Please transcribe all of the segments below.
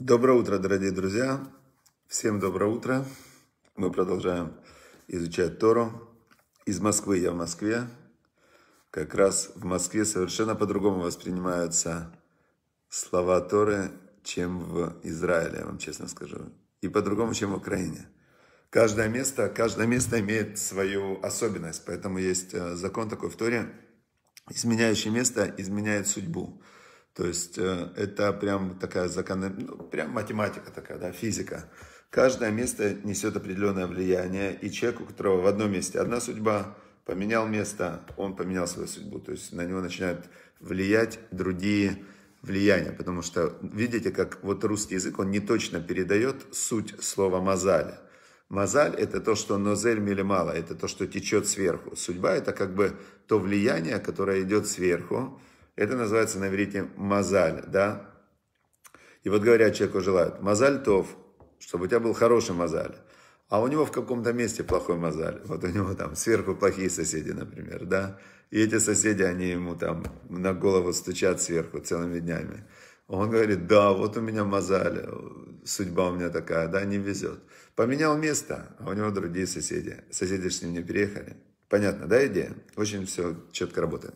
Доброе утро, дорогие друзья! Всем доброе утро! Мы продолжаем изучать Тору. Из Москвы я в Москве. Как раз в Москве совершенно по-другому воспринимаются слова Торы, чем в Израиле, я вам честно скажу. И по-другому, чем в Украине. Каждое место, каждое место имеет свою особенность, поэтому есть э, закон такой в Торе. Изменяющее место изменяет судьбу. То есть э, это прям такая закон... ну, прям математика такая, да, физика. Каждое место несет определенное влияние, и человек, у которого в одном месте одна судьба, поменял место, он поменял свою судьбу. То есть на него начинают влиять другие влияния, потому что видите, как вот русский язык, он не точно передает суть слова мазаль. Мазаль – это то, что нозель милемала, это то, что течет сверху. Судьба – это как бы то влияние, которое идет сверху, это называется на иврите мазаль, да? И вот говорят, человеку желают мазаль тов, чтобы у тебя был хороший мазаль. А у него в каком-то месте плохой мазаль. Вот у него там сверху плохие соседи, например, да? И эти соседи, они ему там на голову стучат сверху целыми днями. Он говорит, да, вот у меня мозаль, судьба у меня такая, да, не везет. Поменял место, а у него другие соседи. Соседи с ним не переехали. Понятно, да, идея? Очень все четко работает.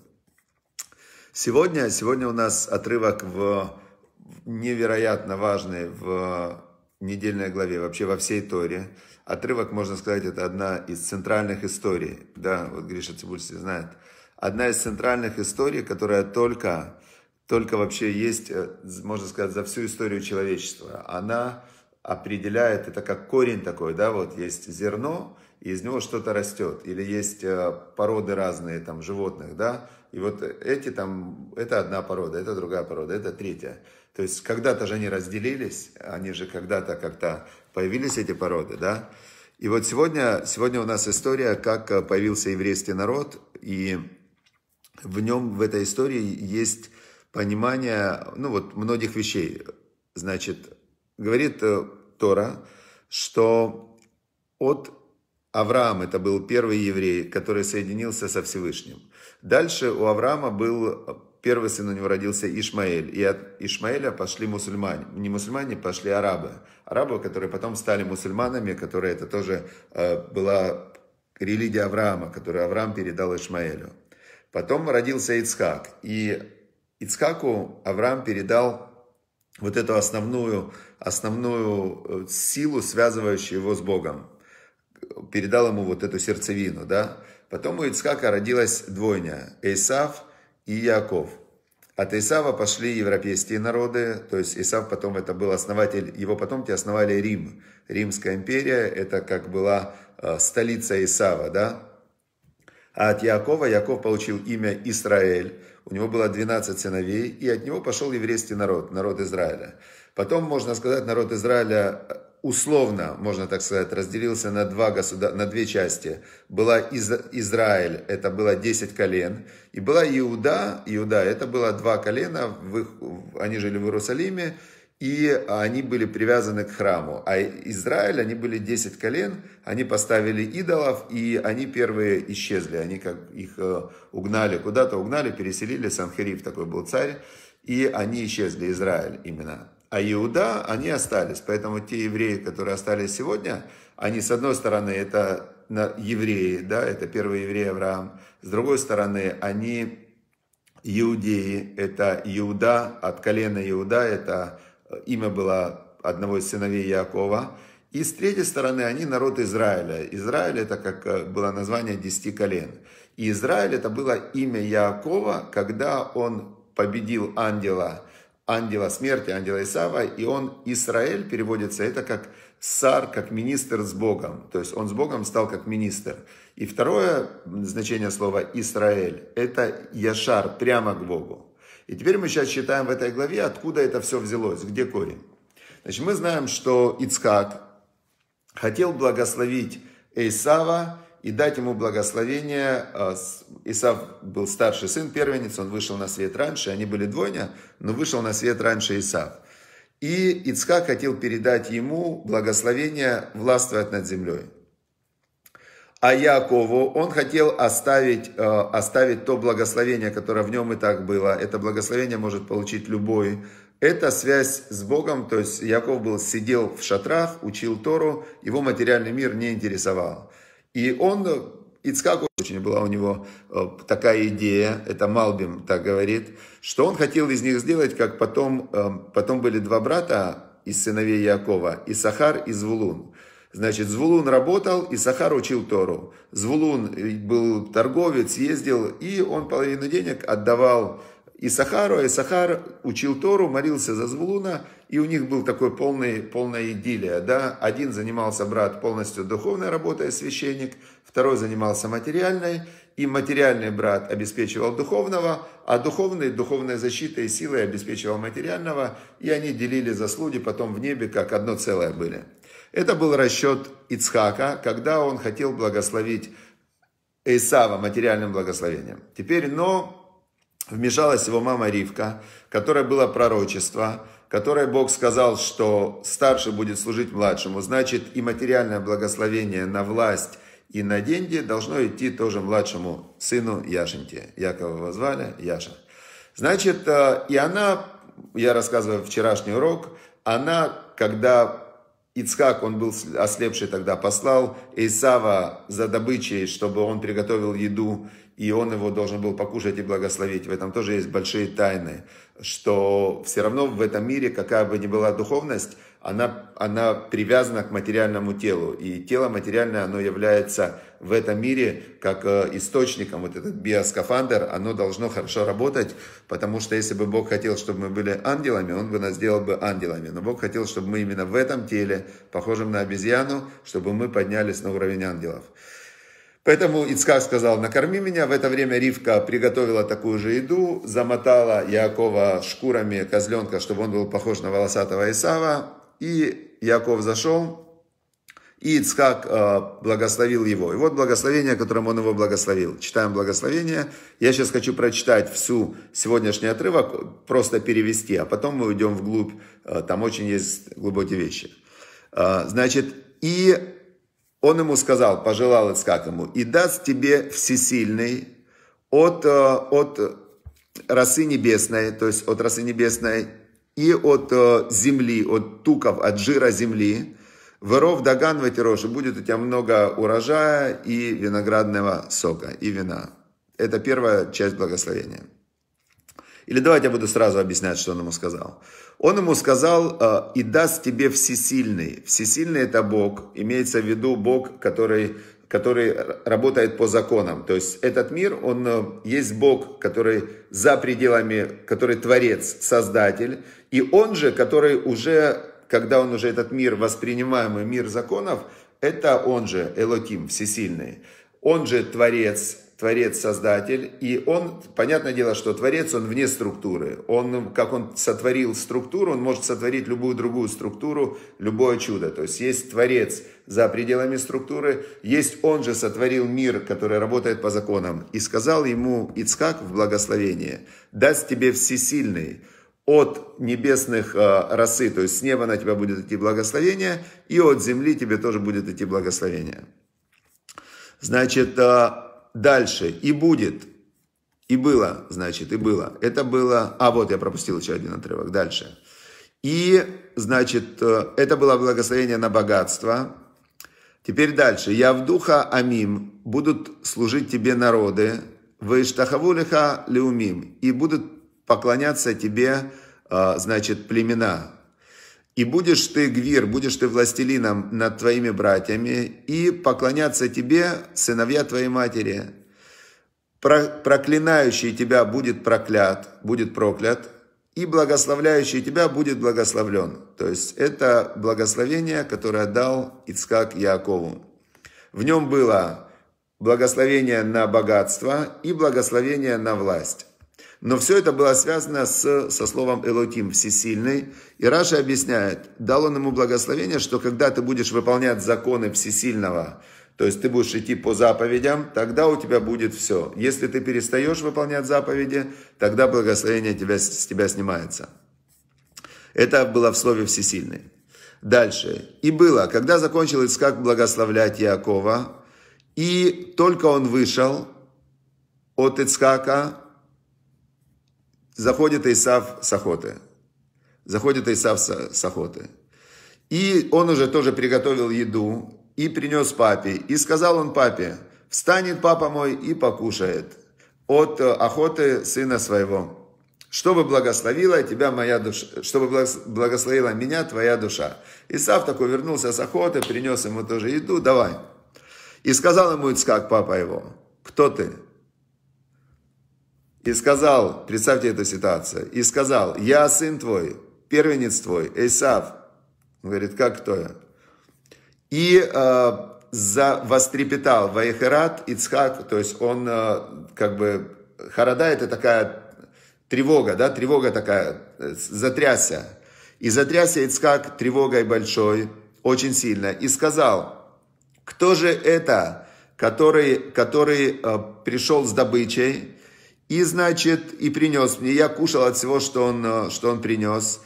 Сегодня, сегодня у нас отрывок в невероятно важный в недельной главе, вообще во всей Торе. Отрывок, можно сказать, это одна из центральных историй. Да, вот Гриша Цибульский знает. Одна из центральных историй, которая только, только вообще есть, э, можно сказать, за всю историю человечества. Она определяет, это как корень такой, да, вот есть зерно, и из него что-то растет. Или есть э, породы разные там животных, да, и вот эти там, это одна порода, это другая порода, это третья. То есть когда-то же они разделились, они же когда-то как-то появились эти породы, да. И вот сегодня, сегодня у нас история, как э, появился еврейский народ, и в нем, в этой истории есть понимание, ну вот, многих вещей. Значит, говорит э, Тора, что от Авраам это был первый еврей, который соединился со Всевышним. Дальше у Авраама был первый сын у него родился Ишмаэль. И от Ишмаэля пошли мусульмане. Не мусульмане, пошли арабы. Арабы, которые потом стали мусульманами, которые это тоже э, была религия Авраама, которую Авраам передал Ишмаэлю. Потом родился Ицхак. И Ицхаку Авраам передал вот эту основную, основную э, силу, связывающую его с Богом передал ему вот эту сердцевину, да. Потом у Ицхака родилась двойня, Эйсав и Яков. От Исава пошли европейские народы, то есть Исав потом это был основатель, его потомки основали Рим. Римская империя, это как была э, столица Исава, да? А от Якова, Яков получил имя Израиль, у него было 12 сыновей, и от него пошел еврейский народ, народ Израиля. Потом, можно сказать, народ Израиля э, условно, можно так сказать, разделился на, два государ... на две части. Была Из... Израиль, это было 10 колен, и была Иуда, Иуда, это было два колена, в их... они жили в Иерусалиме, и они были привязаны к храму. А Израиль, они были 10 колен, они поставили идолов, и они первые исчезли, они как их э, угнали куда-то, угнали, переселили, Санхериф такой был царь, и они исчезли, Израиль именно. А Иуда, они остались, поэтому те евреи, которые остались сегодня, они, с одной стороны, это евреи, да, это первый еврей Авраам, с другой стороны, они иудеи, это Иуда, от колена Иуда, это имя было одного из сыновей Якова, и с третьей стороны они народ Израиля. Израиль это как э, было название десяти колен. И Израиль это было имя Якова, когда он победил ангела, ангела смерти, ангела Исава, и он Израиль переводится, это как сар, как министр с Богом. То есть он с Богом стал как министр. И второе значение слова Израиль это Яшар, прямо к Богу. И теперь мы сейчас читаем в этой главе, откуда это все взялось, где корень. Значит, мы знаем, что Ицкак хотел благословить Эйсава и дать ему благословение. А, Исав был старший сын, первенец, он вышел на свет раньше, они были двойня, но вышел на свет раньше Исав. И Ицкак хотел передать ему благословение властвовать над землей а Якову он хотел оставить, э, оставить то благословение, которое в нем и так было. Это благословение может получить любой. Это связь с Богом, то есть Яков был, сидел в шатрах, учил Тору, его материальный мир не интересовал. И он, Ицхаку очень была у него э, такая идея, это Малбим так говорит, что он хотел из них сделать, как потом, э, потом были два брата из сыновей Якова, Исахар и Звулун. Значит, Звулун работал, и Сахар учил Тору. Звулун был торговец, ездил, и он половину денег отдавал и Сахару, а Сахар учил Тору, молился за Звулуна, и у них был такой полный, полная идиллия. Да? Один занимался брат полностью духовной работой, священник, второй занимался материальной, и материальный брат обеспечивал духовного, а духовный духовной защитой и силой обеспечивал материального, и они делили заслуги потом в небе, как одно целое были. Это был расчет Ицхака, когда он хотел благословить Исава материальным благословением. Теперь, но вмешалась его мама Ривка, которая было пророчество, которое Бог сказал, что старший будет служить младшему, значит и материальное благословение на власть и на деньги должно идти тоже младшему сыну Яшеньке. Якова звали Яша. Значит, э, и она, я рассказываю вчерашний урок, она, когда Ицхак, он был ослепший тогда, послал Исава за добычей, чтобы он приготовил еду, и он его должен был покушать и благословить. В этом тоже есть большие тайны, что все равно в этом мире, какая бы ни была духовность, она, она привязана к материальному телу. И тело материальное, оно является в этом мире как э, источником. Вот этот биоскафандр, оно должно хорошо работать, потому что если бы Бог хотел, чтобы мы были ангелами, Он бы нас сделал бы ангелами. Но Бог хотел, чтобы мы именно в этом теле, похожем на обезьяну, чтобы мы поднялись на уровень ангелов. Поэтому Ицкак сказал, накорми меня. В это время Ривка приготовила такую же еду, замотала Якова шкурами козленка, чтобы он был похож на волосатого Исава, и Яков зашел, и Ицхак э, благословил его. И вот благословение, которым он его благословил. Читаем благословение. Я сейчас хочу прочитать всю сегодняшний отрывок, просто перевести, а потом мы уйдем вглубь. Э, там очень есть глубокие вещи. Э, значит, и он ему сказал, пожелал Ицхак ему, и даст тебе всесильный от, э, от росы небесной, то есть от росы небесной и от э, земли, от туков, от жира земли. Воров даган в и Будет у тебя много урожая и виноградного сока, и вина. Это первая часть благословения. Или давайте я буду сразу объяснять, что он ему сказал. Он ему сказал, э, и даст тебе всесильный. Всесильный это Бог, имеется в виду Бог, который который работает по законам. То есть этот мир, он э, есть Бог, который за пределами, который Творец, Создатель, и он же, который уже, когда он уже этот мир, воспринимаемый мир законов, это он же, Элоким, Всесильный. Он же Творец, Творец-создатель, и он, понятное дело, что Творец, он вне структуры. Он, как он сотворил структуру, он может сотворить любую другую структуру, любое чудо. То есть есть Творец, за пределами структуры, есть Он же сотворил мир, который работает по законам, и сказал ему Ицхак в благословение, даст тебе всесильный, от небесных э, росы, то есть с неба на тебя будет идти благословение, и от земли тебе тоже будет идти благословение. Значит, э, дальше, и будет, и было, значит, и было. Это было, а вот я пропустил еще один отрывок, дальше. И, значит, э, это было благословение на богатство, Теперь дальше. «Я в духа амим будут служить тебе народы, Вейштахавулиха Леумим, и будут поклоняться тебе, а, значит, племена. И будешь ты гвир, будешь ты властелином над твоими братьями, и поклоняться тебе сыновья твоей матери. Проклинающий тебя будет проклят, будет проклят, и благословляющий тебя будет благословлен. То есть это благословение, которое дал Ицкак Якову. В нем было благословение на богатство и благословение на власть. Но все это было связано с, со словом Элоким, всесильный. И Раша объясняет, дал он ему благословение, что когда ты будешь выполнять законы всесильного, то есть ты будешь идти по заповедям, тогда у тебя будет все. Если ты перестаешь выполнять заповеди, тогда благословение тебя, с тебя снимается. Это было в слове «всесильный». Дальше. «И было, когда закончил Искак благословлять Якова, и только он вышел от Ицкака, заходит Исав с охоты. Заходит Исав с охоты. И он уже тоже приготовил еду, и принес папе. И сказал он папе, встанет папа мой и покушает от э, охоты сына своего. Чтобы благословила тебя моя душа, чтобы благословила меня твоя душа. И Сав такой вернулся с охоты, принес ему тоже еду, давай. И сказал ему Ицкак, папа его, кто ты? И сказал, представьте эту ситуацию, и сказал, я сын твой, первенец твой, Исав. Он говорит, как кто я? И э, за, вострепетал Ваехерат Ицхак, то есть он э, как бы, Харада это такая тревога, да, тревога такая, э, затрясся. И затрясся Ицхак тревогой большой, очень сильно, и сказал, кто же это, который, который э, пришел с добычей, и, значит, и принес мне, я кушал от всего, что он, э, что он принес,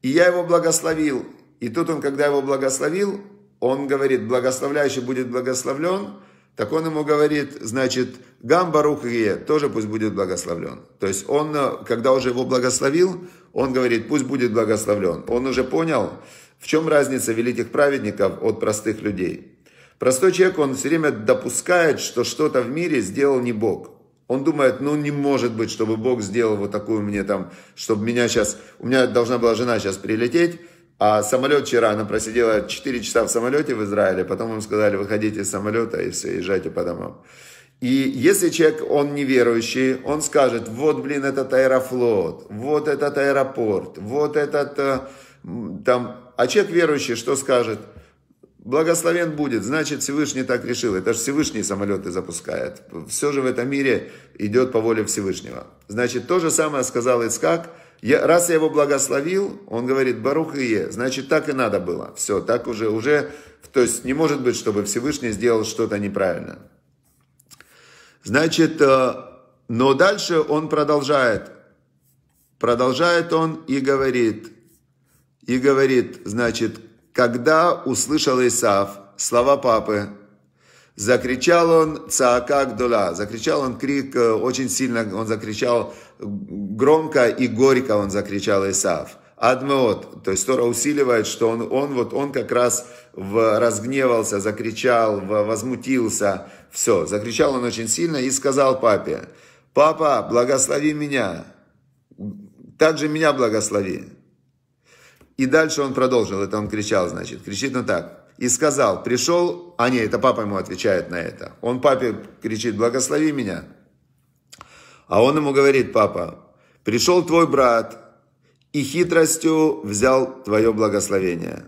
и я его благословил. И тут он, когда его благословил, он говорит, благословляющий будет благословлен, так он ему говорит, значит, гам тоже пусть будет благословлен. То есть он, э, когда уже его благословил, он говорит, пусть будет благословлен. Он уже понял, в чем разница великих праведников от простых людей. Простой человек, он все время допускает, что что-то в мире сделал не Бог. Он думает, ну не может быть, чтобы Бог сделал вот такую мне там, чтобы меня сейчас, у меня должна была жена сейчас прилететь, а самолет вчера, она просидела 4 часа в самолете в Израиле, потом им сказали, выходите из самолета и все, езжайте по домам. И если человек, он неверующий, он скажет, вот, блин, этот аэрофлот, вот этот аэропорт, вот этот э, там... А человек верующий что скажет? Благословен будет, значит Всевышний так решил. Это же Всевышний самолеты запускает. Все же в этом мире идет по воле Всевышнего. Значит, то же самое сказал Искак, я, раз я его благословил, он говорит, Барух и Е, значит, так и надо было. Все, так уже, уже, то есть не может быть, чтобы Всевышний сделал что-то неправильно. Значит, э, но дальше он продолжает, продолжает он и говорит, и говорит, значит, когда услышал Исав слова папы, закричал он цаака гдула, закричал он крик, э, очень сильно он закричал громко и горько он закричал Исав. Адмеот, то есть Тора усиливает, что он, он вот он как раз в, разгневался, закричал, в, возмутился, все, закричал он очень сильно и сказал папе, папа, благослови меня, также меня благослови. И дальше он продолжил, это он кричал, значит, кричит он так, и сказал, пришел, а не, это папа ему отвечает на это, он папе кричит, благослови меня, а он ему говорит, папа, пришел твой брат и хитростью взял твое благословение.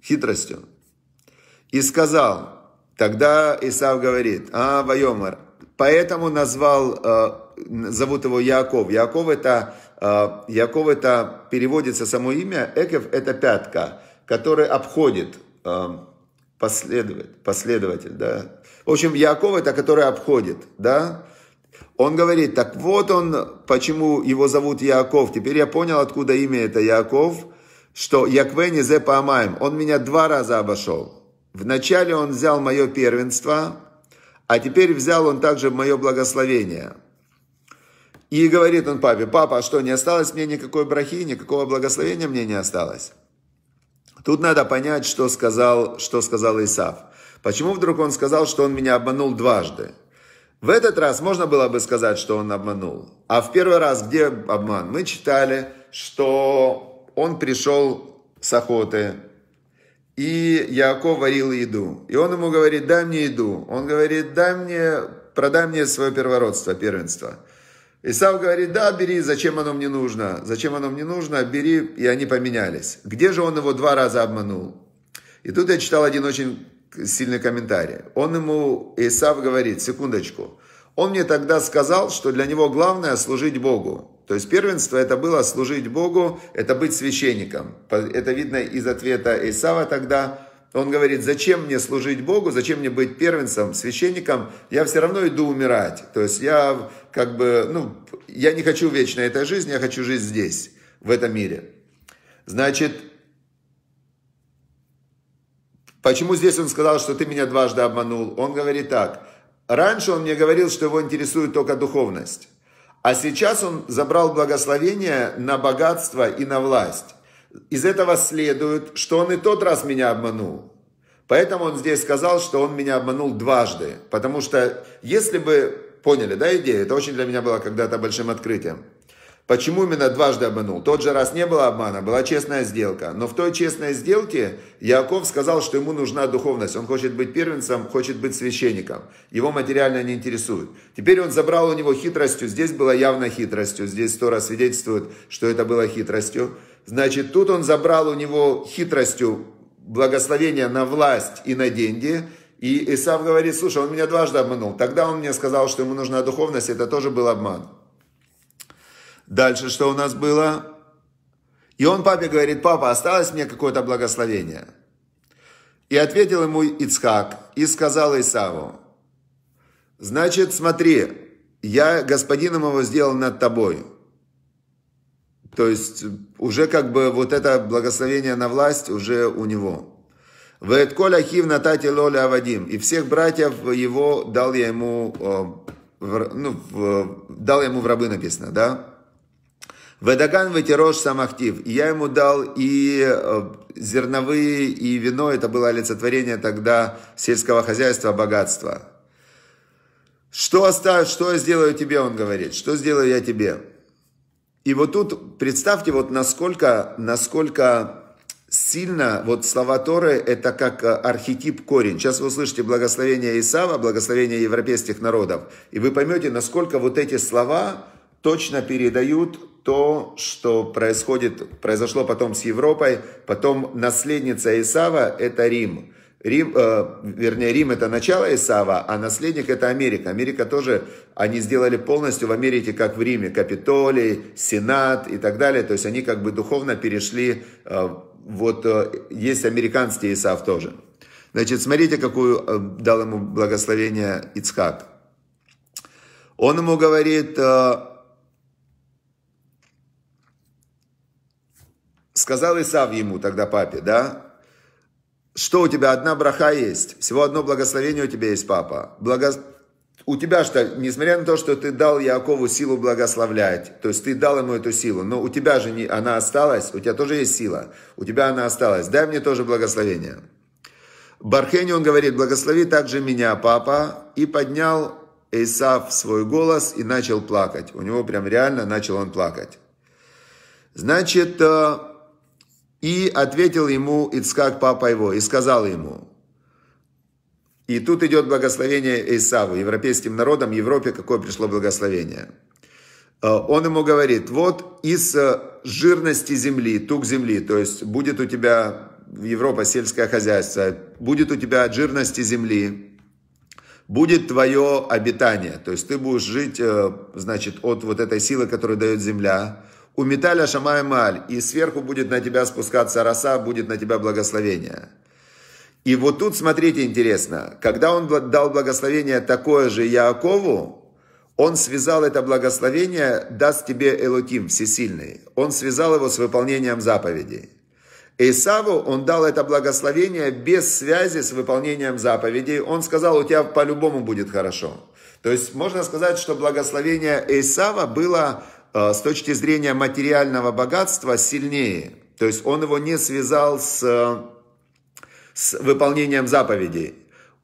Хитростью. И сказал, тогда Исав говорит, а, Вайомар, поэтому назвал, э, зовут его Яков. Яков это, э, Яков это переводится само имя, Экев это пятка, который обходит, э, последует, последователь, да. В общем, Яков это который обходит, да. Он говорит, так вот он, почему его зовут Яков. Теперь я понял, откуда имя это Яков, что Яквени зе паамаем. Он меня два раза обошел. Вначале он взял мое первенство, а теперь взял он также мое благословение. И говорит он папе, папа, а что, не осталось мне никакой брахи, никакого благословения мне не осталось? Тут надо понять, что сказал, что сказал Исав. Почему вдруг он сказал, что он меня обманул дважды? В этот раз можно было бы сказать, что он обманул. А в первый раз, где обман? Мы читали, что он пришел с охоты, и Яков варил еду. И он ему говорит, дай мне еду. Он говорит, дай мне, продай мне свое первородство, первенство. И Исав говорит, да, бери, зачем оно мне нужно? Зачем оно мне нужно? Бери, и они поменялись. Где же он его два раза обманул? И тут я читал один очень сильный комментарий. Он ему, Исав говорит, секундочку, он мне тогда сказал, что для него главное служить Богу. То есть первенство это было служить Богу, это быть священником. Это видно из ответа Исава тогда. Он говорит, зачем мне служить Богу, зачем мне быть первенцем, священником, я все равно иду умирать. То есть я как бы, ну, я не хочу вечной этой жизни, я хочу жить здесь, в этом мире. Значит, Почему здесь он сказал, что ты меня дважды обманул? Он говорит так. Раньше он мне говорил, что его интересует только духовность. А сейчас он забрал благословение на богатство и на власть. Из этого следует, что он и тот раз меня обманул. Поэтому он здесь сказал, что он меня обманул дважды. Потому что если бы, поняли, да, идея, это очень для меня было когда-то большим открытием. Почему именно дважды обманул? Тот же раз не было обмана, была честная сделка. Но в той честной сделке Яков сказал, что ему нужна духовность. Он хочет быть первенцем, хочет быть священником. Его материально не интересует. Теперь он забрал у него хитростью. Здесь было явно хитростью. Здесь сто раз свидетельствует, что это было хитростью. Значит, тут он забрал у него хитростью благословение на власть и на деньги. И Исав говорит, слушай, он меня дважды обманул. Тогда он мне сказал, что ему нужна духовность. Это тоже был обман. Дальше что у нас было? И он папе говорит, папа, осталось мне какое-то благословение. И ответил ему Ицхак, и сказал Исаву, значит, смотри, я господином его сделал над тобой. То есть уже как бы вот это благословение на власть уже у него. Вэтколь Ахив Натати Лоля Авадим. И всех братьев его дал я ему, э, ну, э, дал ему в рабы написано, да? Ведаган ветерош самахтив. И я ему дал и э, зерновые, и вино. Это было олицетворение тогда сельского хозяйства, богатства. Что, оставь, что я сделаю тебе, он говорит, что сделаю я тебе. И вот тут представьте, вот насколько, насколько сильно, вот слова Торы, это как э, архетип корень. Сейчас вы услышите благословение Исава, благословение европейских народов, и вы поймете, насколько вот эти слова точно передают то, что происходит, произошло потом с Европой. Потом наследница Исава – это Рим. Рим, э, вернее, Рим это начало Исава, а наследник это Америка. Америка тоже, они сделали полностью в Америке, как в Риме, Капитолий, Сенат и так далее. То есть они как бы духовно перешли, э, вот э, есть американский Исав тоже. Значит, смотрите, какую э, дал ему благословение Ицхак. Он ему говорит, э, Сказал Исав ему тогда папе, да? Что у тебя одна браха есть? Всего одно благословение у тебя есть, папа. Благо... У тебя что, несмотря на то, что ты дал Якову силу благословлять, то есть ты дал ему эту силу, но у тебя же не, она осталась, у тебя тоже есть сила, у тебя она осталась, дай мне тоже благословение. Бархени он говорит, благослови также меня, папа, и поднял Исав свой голос и начал плакать. У него прям реально начал он плакать. Значит, э, и ответил ему Ицкак, папа его, и сказал ему. И тут идет благословение Исаву, европейским народам, Европе какое пришло благословение. Э, он ему говорит, вот из э, жирности земли, тук земли, то есть будет у тебя в Европа сельское хозяйство, будет у тебя от жирности земли, будет твое обитание. То есть ты будешь жить, э, значит, от вот этой силы, которую дает земля, у металя шамай маль, и сверху будет на тебя спускаться роса, будет на тебя благословение. И вот тут смотрите интересно, когда он дал благословение такое же Яакову, он связал это благословение «даст тебе Элутим всесильный». Он связал его с выполнением заповедей. Исаву он дал это благословение без связи с выполнением заповедей. Он сказал, у тебя по-любому будет хорошо. То есть можно сказать, что благословение Исава было Э, с точки зрения материального богатства сильнее. То есть он его не связал с, с выполнением заповедей.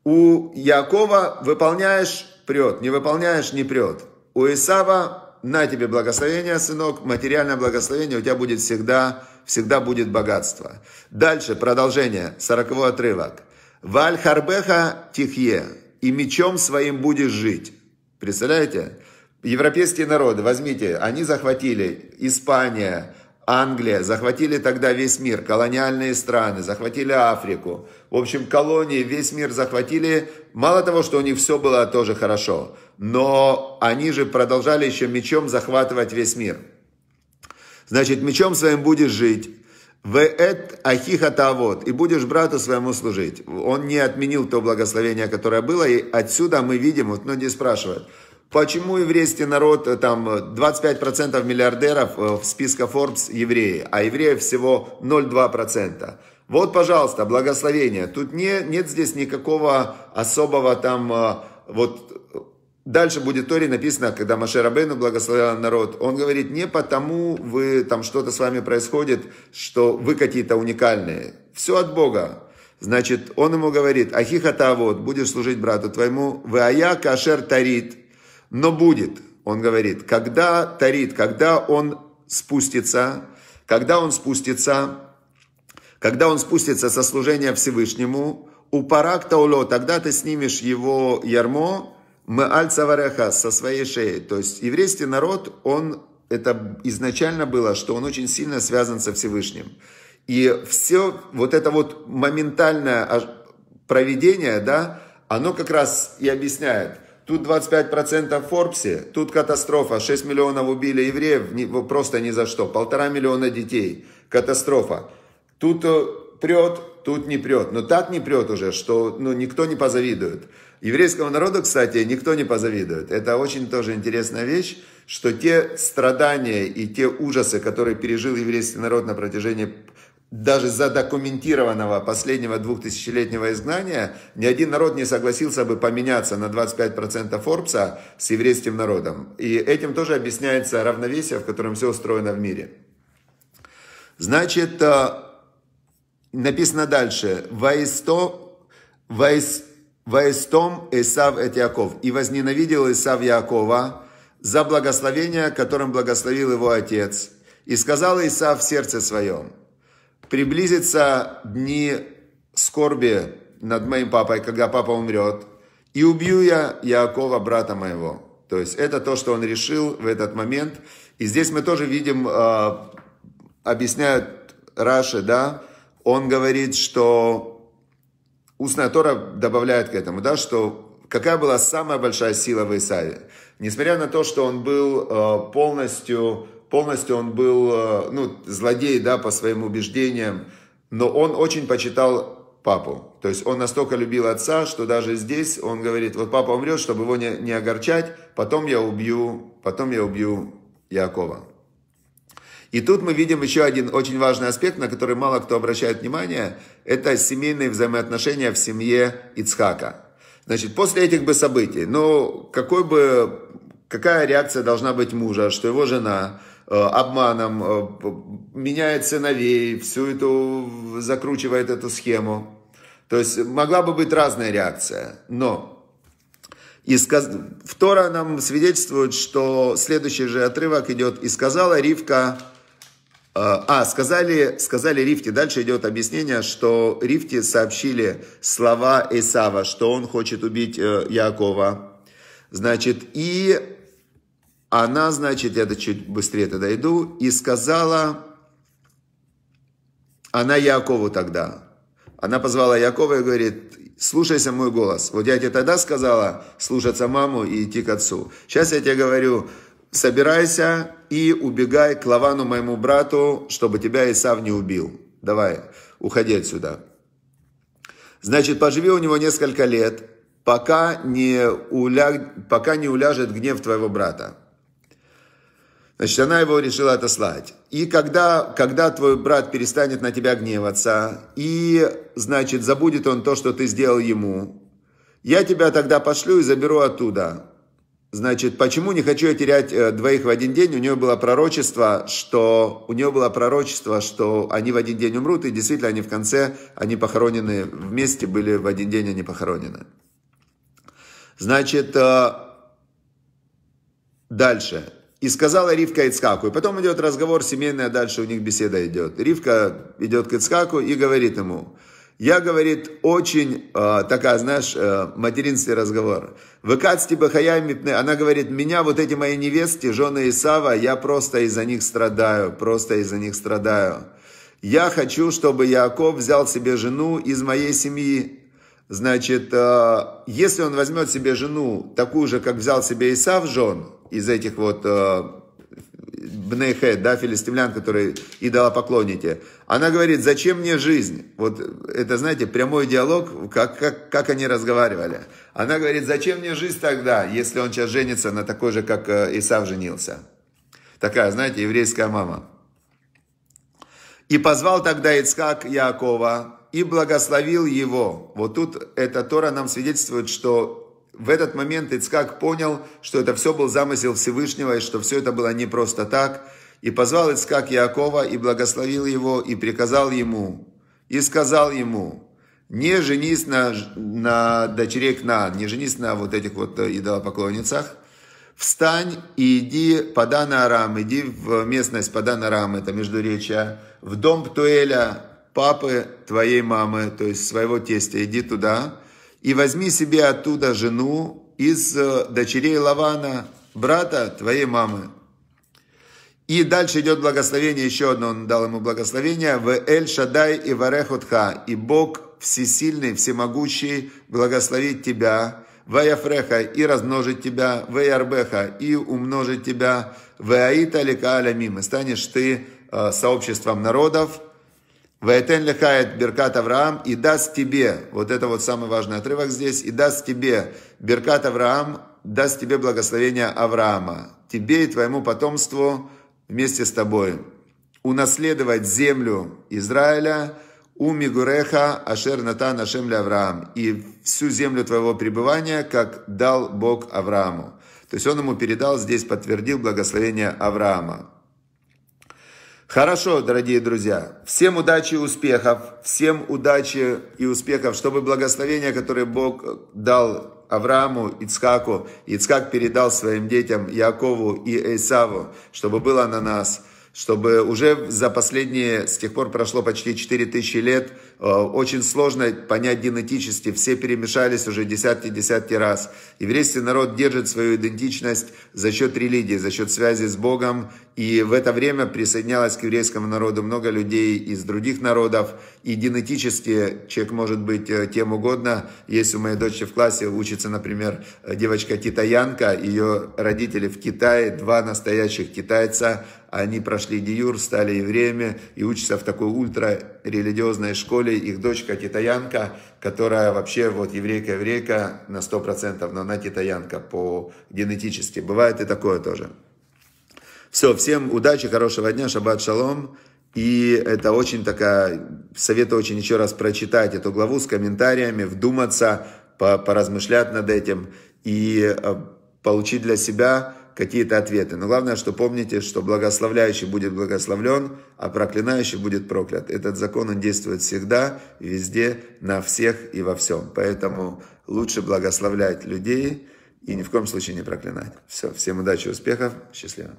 У Якова выполняешь – прет, не выполняешь – не прет. У Исава – на тебе благословение, сынок, материальное благословение, у тебя будет всегда, всегда будет богатство. Дальше продолжение, сороковой отрывок. «Валь харбеха тихе, и мечом своим будешь жить». Представляете? Европейские народы, возьмите, они захватили Испания, Англия, захватили тогда весь мир, колониальные страны, захватили Африку. В общем, колонии, весь мир захватили. Мало того, что у них все было тоже хорошо, но они же продолжали еще мечом захватывать весь мир. Значит, мечом своим будешь жить, Веэт ахиха тавод. И будешь брату своему служить. Он не отменил то благословение, которое было. И отсюда мы видим, вот многие спрашивают, Почему еврейский народ, э, там 25% э, миллиардеров э, в списке Forbes евреи, а евреев всего 0,2%? Вот, пожалуйста, благословение. Тут не, нет здесь никакого особого там, вот дальше будет Тори написано, когда Маше Рабейну благословил народ, он говорит, не потому вы там что-то с вами происходит, что вы какие-то уникальные. Все от Бога. Значит, он ему говорит, ахиха вот будешь служить брату твоему, вы ая кашер тарит, но будет, он говорит, когда Тарит, когда он спустится, когда он спустится, когда он спустится со служения Всевышнему, у парак тауло, тогда ты снимешь его ярмо, мы альцавареха со своей шеи. То есть еврейский народ, он, это изначально было, что он очень сильно связан со Всевышним. И все вот это вот моментальное а, проведение, да, оно как раз и объясняет – Тут 25% в Форбсе, тут катастрофа. 6 миллионов убили евреев просто ни за что. Полтора миллиона детей. Катастрофа. Тут э, прет, тут не прет. Но так не прет уже, что ну, никто не позавидует. еврейского народа, кстати, никто не позавидует. Это очень тоже интересная вещь, что те страдания и те ужасы, которые пережил еврейский народ на протяжении даже задокументированного последнего двухтысячелетнего изгнания, ни один народ не согласился бы поменяться на 25% Форбса с еврейским народом. И этим тоже объясняется равновесие, в котором все устроено в мире. Значит, э, написано дальше. «Воисто, воис, «Воистом Исав эт Яков, и возненавидел Исав Якова за благословение, которым благословил его отец, и сказал Исав в сердце своем, приблизятся дни скорби над моим папой, когда папа умрет, и убью я Якова, брата моего. То есть это то, что он решил в этот момент. И здесь мы тоже видим, э, объясняет Раши, да, он говорит, что устная Тора добавляет к этому, да, что какая была самая большая сила в Исаве. Несмотря на то, что он был э, полностью полностью он был, э, ну, злодей, да, по своим убеждениям, но он очень почитал папу. То есть он настолько любил отца, что даже здесь он говорит, вот папа умрет, чтобы его не, не огорчать, потом я убью, потом я убью Якова. И тут мы видим еще один очень важный аспект, на который мало кто обращает внимание, это семейные взаимоотношения в семье Ицхака. Значит, после этих бы событий, ну, какой бы, какая реакция должна быть мужа, что его жена Э, обманом, э, меняет сыновей, всю эту, закручивает эту схему. То есть могла бы быть разная реакция, но и сказ... Втора нам свидетельствует, что следующий же отрывок идет, и сказала Ривка, э, а, сказали, сказали Рифте, дальше идет объяснение, что Рифте сообщили слова Исава, что он хочет убить Якова. Значит, и она, значит, я чуть быстрее тогда иду, и сказала, она Якову тогда, она позвала Якова и говорит, слушайся мой голос. Вот я тебе тогда сказала слушаться маму и идти к отцу. Сейчас я тебе говорю, собирайся и убегай к Лавану, моему брату, чтобы тебя Исав не убил. Давай, уходи отсюда. Значит, поживи у него несколько лет, пока не, уля... пока не уляжет гнев твоего брата. Значит, она его решила отослать. И когда, когда твой брат перестанет на тебя гневаться, и, значит, забудет он то, что ты сделал ему, я тебя тогда пошлю и заберу оттуда. Значит, почему не хочу я терять э, двоих в один день? У нее было пророчество, что у нее было пророчество, что они в один день умрут, и действительно они в конце, они похоронены вместе были, в один день они похоронены. Значит, э, дальше. И сказала Ривка Ицхаку. И потом идет разговор семейный, а дальше у них беседа идет. Ривка идет к Ицхаку и говорит ему, я, говорит, очень э, такая, знаешь, э, материнский разговор. Выкацти она говорит, меня, вот эти мои невестки, жены Исава, я просто из-за них страдаю, просто из-за них страдаю. Я хочу, чтобы Яков взял себе жену из моей семьи. Значит, э, если он возьмет себе жену, такую же, как взял себе Исав жен, из этих вот э, Бнейхед, да, филистимлян, которые идолопоклонники, она говорит, зачем мне жизнь? Вот это, знаете, прямой диалог, как, как, как они разговаривали. Она говорит, зачем мне жизнь тогда, если он сейчас женится на такой же, как э, Исав женился? Такая, знаете, еврейская мама. И позвал тогда Ицхак Якова и благословил его. Вот тут эта Тора нам свидетельствует, что в этот момент Ицкак понял, что это все был замысел Всевышнего, и что все это было не просто так. И позвал Ицкак Иакова, и благословил его, и приказал ему, и сказал ему, не женись на, на дочерей Кнаан, не женись на вот этих вот э, идолопоклонницах, встань и иди Падан Арам, иди в местность Падан Арам, это Междуречия, в дом Птуэля, папы твоей мамы, то есть своего тестя, иди туда, и возьми себе оттуда жену из э, дочерей Лавана, брата твоей мамы. И дальше идет благословение, еще одно он дал ему благословение, в Эль Шадай и Варехутха, и Бог всесильный, всемогущий, благословит тебя, Ваяфреха и размножит тебя, Ваярбеха и умножит тебя, Вааита Лика Алямим, и станешь ты э, сообществом народов, Вайтен лехает Беркат Авраам и даст тебе, вот это вот самый важный отрывок здесь, и даст тебе Беркат Авраам, даст тебе благословение Авраама, тебе и твоему потомству вместе с тобой. Унаследовать землю Израиля, у Мигуреха Ашер Натан Ашем Авраам, и всю землю твоего пребывания, как дал Бог Аврааму. То есть он ему передал, здесь подтвердил благословение Авраама. Хорошо, дорогие друзья, всем удачи и успехов, всем удачи и успехов, чтобы благословения, которые Бог дал Аврааму, Ицхаку, Ицхак передал своим детям Якову и Эйсаву, чтобы было на нас, чтобы уже за последние, с тех пор прошло почти 4000 лет, Э, очень сложно понять генетически, все перемешались уже десятки-десятки раз. Еврейский народ держит свою идентичность за счет религии, за счет связи с Богом, и в это время присоединялось к еврейскому народу много людей из других народов, и генетически человек может быть тем э, угодно. Если у моей дочери в классе учится, например, э, девочка китаянка. Ее родители в Китае, два настоящих китайца. Они прошли диюр, стали евреями и учатся в такой ультра-религиозной школе. Их дочка китаянка, которая вообще вот еврейка-еврейка на 100%, но она китаянка по генетически. Бывает и такое тоже. Все, всем удачи, хорошего дня, шаббат шалом. И это очень такая, советую очень еще раз прочитать эту главу с комментариями, вдуматься, по, поразмышлять над этим и э, получить для себя какие-то ответы. Но главное, что помните, что благословляющий будет благословлен, а проклинающий будет проклят. Этот закон, он действует всегда, везде, на всех и во всем. Поэтому лучше благословлять людей и ни в коем случае не проклинать. Все, всем удачи, успехов, счастливо.